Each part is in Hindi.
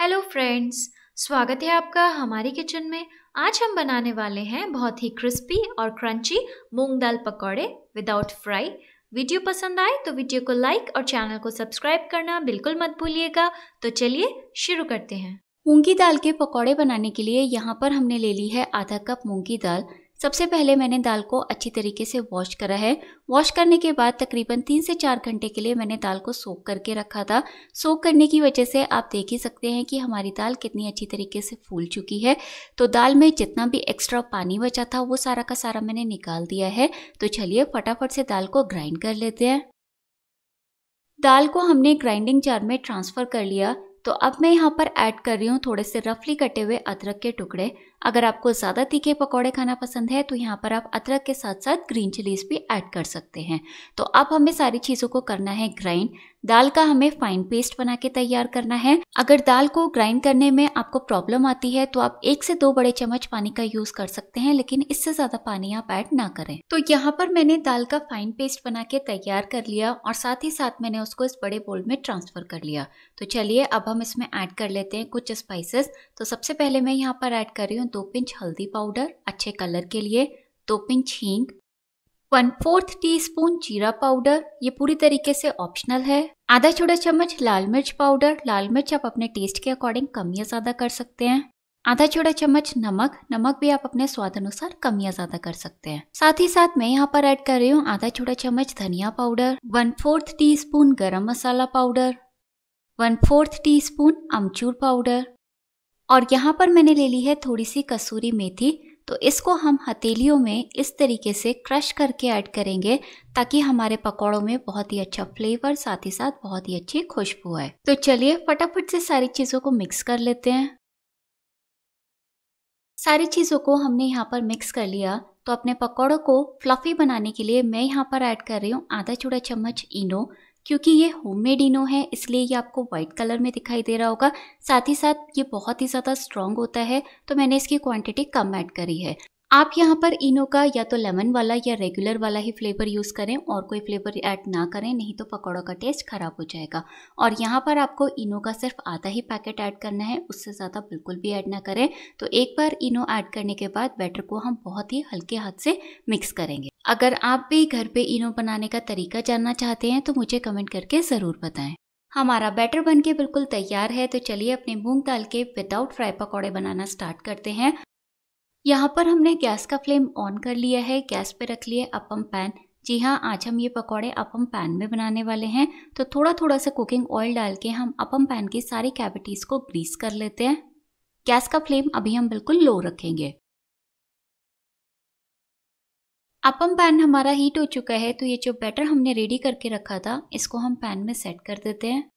हेलो फ्रेंड्स स्वागत है आपका हमारी किचन में आज हम बनाने वाले हैं बहुत ही क्रिस्पी और क्रंची मूंग दाल पकौड़े विदाउट फ्राई वीडियो पसंद आए तो वीडियो को लाइक और चैनल को सब्सक्राइब करना बिल्कुल मत भूलिएगा तो चलिए शुरू करते हैं मूंग की दाल के पकौड़े बनाने के लिए यहाँ पर हमने ले ली है आधा कप मूंग की दाल सबसे पहले मैंने दाल को अच्छी तरीके से वॉश करा है वॉश करने के बाद तकरीबन तीन से चार घंटे के लिए मैंने दाल को सोख करके रखा था सोख करने की वजह से आप देख ही सकते हैं कि हमारी दाल कितनी अच्छी तरीके से फूल चुकी है तो दाल में जितना भी एक्स्ट्रा पानी बचा था वो सारा का सारा मैंने निकाल दिया है तो चलिए फटाफट से दाल को ग्राइंड कर लेते हैं दाल को हमने ग्राइंडिंग जार में ट्रांसफ़र कर लिया तो अब मैं यहाँ पर ऐड कर रही हूँ थोड़े से रफली कटे हुए अदरक के टुकड़े अगर आपको ज़्यादा तीखे पकौड़े खाना पसंद है तो यहाँ पर आप अदरक के साथ साथ ग्रीन चिलीज भी ऐड कर सकते हैं तो अब हमें सारी चीज़ों को करना है ग्राइंड दाल का हमें फाइन पेस्ट बना के तैयार करना है अगर दाल को ग्राइंड करने में आपको प्रॉब्लम आती है तो आप एक से दो बड़े चम्मच पानी का यूज कर सकते हैं लेकिन इससे ज्यादा पानी आप ऐड ना करें तो यहाँ पर मैंने दाल का फाइन पेस्ट बना के तैयार कर लिया और साथ ही साथ मैंने उसको इस बड़े बोल में ट्रांसफर कर लिया तो चलिए अब हम इसमें ऐड कर लेते हैं कुछ स्पाइसेस तो सबसे पहले मैं यहाँ पर ऐड कर रही हूँ दो पिंच हल्दी पाउडर अच्छे कलर के लिए दो पिंच हींग वन फोर्थ टी स्पून जीरा पाउडर ये पूरी तरीके से ऑप्शनल है आधा छोटा चम्मच लाल मिर्च पाउडर लाल मिर्च आप अपने टेस्ट के अकॉर्डिंग कम या ज़्यादा कर सकते हैं आधा छोटा चम्मच नमक नमक भी आप अपने स्वाद अनुसार कम या ज्यादा कर सकते हैं साथ ही साथ मैं यहाँ पर ऐड कर रही हूँ आधा छोटा चम्मच धनिया powder one fourth teaspoon garam masala powder one fourth teaspoon अमचूर पाउडर और यहाँ पर मैंने ले ली है थोड़ी सी कसूरी मेथी तो इसको हम हथेलियों में इस तरीके से क्रश करके ऐड करेंगे ताकि हमारे पकौड़ों में बहुत ही अच्छा फ्लेवर साथ ही साथ बहुत ही अच्छी खुशबू आए तो चलिए फटाफट से सारी चीज़ों को मिक्स कर लेते हैं सारी चीज़ों को हमने यहाँ पर मिक्स कर लिया तो अपने पकौड़ों को फ्लफी बनाने के लिए मैं यहाँ पर ऐड कर रही हूँ आधा चूड़ा चम्मच इनो क्योंकि ये होममेड इनो है इसलिए ये आपको व्हाइट कलर में दिखाई दे रहा होगा साथ ही साथ ये बहुत ही ज़्यादा स्ट्रॉन्ग होता है तो मैंने इसकी क्वांटिटी कम ऐड करी है आप यहाँ पर इनो का या तो लेमन वाला या रेगुलर वाला ही फ्लेवर यूज़ करें और कोई फ्लेवर ऐड ना करें नहीं तो पकौड़ों का टेस्ट ख़राब हो जाएगा और यहाँ पर आपको इनो का सिर्फ आधा ही पैकेट ऐड करना है उससे ज़्यादा बिल्कुल भी ऐड ना करें तो एक बार इनो ऐड करने के बाद बैटर को हम बहुत ही हल्के हाथ से मिक्स करेंगे अगर आप भी घर पे इनो बनाने का तरीका जानना चाहते हैं तो मुझे कमेंट करके ज़रूर बताएं हमारा बैटर बन के बिल्कुल तैयार है तो चलिए अपने मूंग दाल के विदाउट फ्राई पकौड़े बनाना स्टार्ट करते हैं यहाँ पर हमने गैस का फ्लेम ऑन कर लिया है गैस पे रख लिए अपम पैन जी हाँ आज हम ये पकौड़े अपम पैन में बनाने वाले हैं तो थोड़ा थोड़ा सा कुकिंग ऑयल डाल के हम अपम पैन की सारी कैविटीज़ को ग्रीस कर लेते हैं गैस का फ्लेम अभी हम बिल्कुल लो रखेंगे अपम पैन हमारा हीट हो चुका है तो ये जो बैटर हमने रेडी करके रखा था इसको हम पैन में सेट कर देते हैं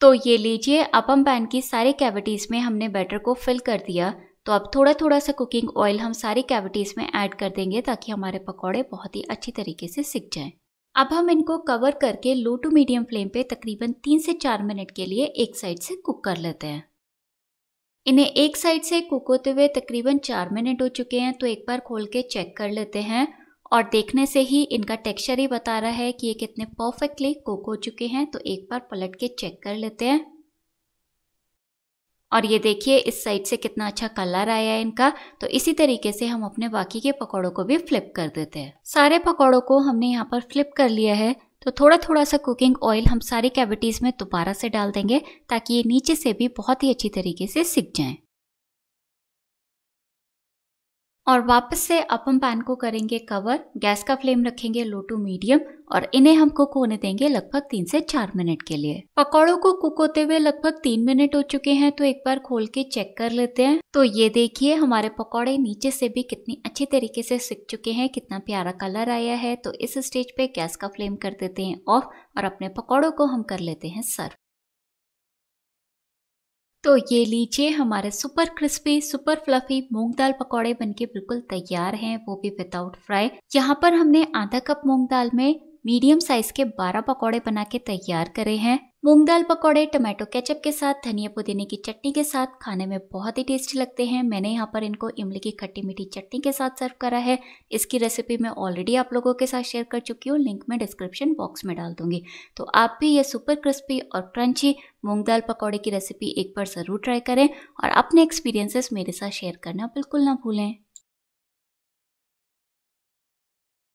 तो ये लीजिए अपम पैन की सारी कैविटीज़ में हमने बैटर को फिल कर दिया तो अब थोड़ा थोड़ा सा कुकिंग ऑयल हम सारी कैविटीज़ में ऐड कर देंगे ताकि हमारे पकौड़े बहुत ही अच्छी तरीके से सिक जाएं। अब हम इनको कवर करके लो टू मीडियम फ्लेम पे तकरीबन तीन से चार मिनट के लिए एक साइड से कुक कर लेते हैं इन्हें एक साइड से कुक होते हुए तकरीबन चार मिनट हो चुके हैं तो एक बार खोल के चेक कर लेते हैं और देखने से ही इनका टेक्सचर ही बता रहा है कि ये कितने परफेक्टली कुक हो चुके हैं तो एक बार पलट के चेक कर लेते हैं और ये देखिए इस साइड से कितना अच्छा कलर आया है इनका तो इसी तरीके से हम अपने बाकी के पकौड़ों को भी फ्लिप कर देते हैं सारे पकौड़ों को हमने यहाँ पर फ्लिप कर लिया है तो थोड़ा थोड़ा सा कुकिंग ऑयल हम सारी कैविटीज़ में दोबारा से डाल देंगे ताकि ये नीचे से भी बहुत ही अच्छी तरीके से सिक जाएँ और वापस से अपन पैन को करेंगे कवर गैस का फ्लेम रखेंगे लो टू मीडियम और इन्हें हम कुक होने देंगे लगभग तीन से चार मिनट के लिए पकौड़ों को कुक होते हुए लगभग तीन मिनट हो चुके हैं तो एक बार खोल के चेक कर लेते हैं तो ये देखिए हमारे पकौड़े नीचे से भी कितनी अच्छी तरीके से सिक चुके हैं कितना प्यारा कलर आया है तो इस स्टेज पे गैस का फ्लेम कर देते हैं ऑफ और अपने पकौड़ों को हम कर लेते हैं सर्व तो ये लीजिए हमारे सुपर क्रिस्पी सुपर फ्लफी मूंग दाल पकौड़े बनके बिल्कुल तैयार हैं वो भी विदाउट फ्राई यहाँ पर हमने आधा कप मूंग दाल में मीडियम साइज के 12 पकौड़े बना के तैयार करे हैं मूंग दाल पकौड़े टमाटो केचप के साथ धनिया पुदीने की चटनी के साथ खाने में बहुत ही टेस्टी लगते हैं मैंने यहाँ पर इनको इमली की खट्टी मीठी चटनी के साथ सर्व करा है इसकी रेसिपी मैं ऑलरेडी आप लोगों के साथ शेयर कर चुकी हूँ लिंक मैं डिस्क्रिप्शन बॉक्स में डाल दूंगी तो आप भी ये सुपर क्रिस्पी और क्रंची मूंग दाल पकौड़े की रेसिपी एक बार ज़रूर ट्राई करें और अपने एक्सपीरियंसेस मेरे साथ शेयर करना बिल्कुल ना भूलें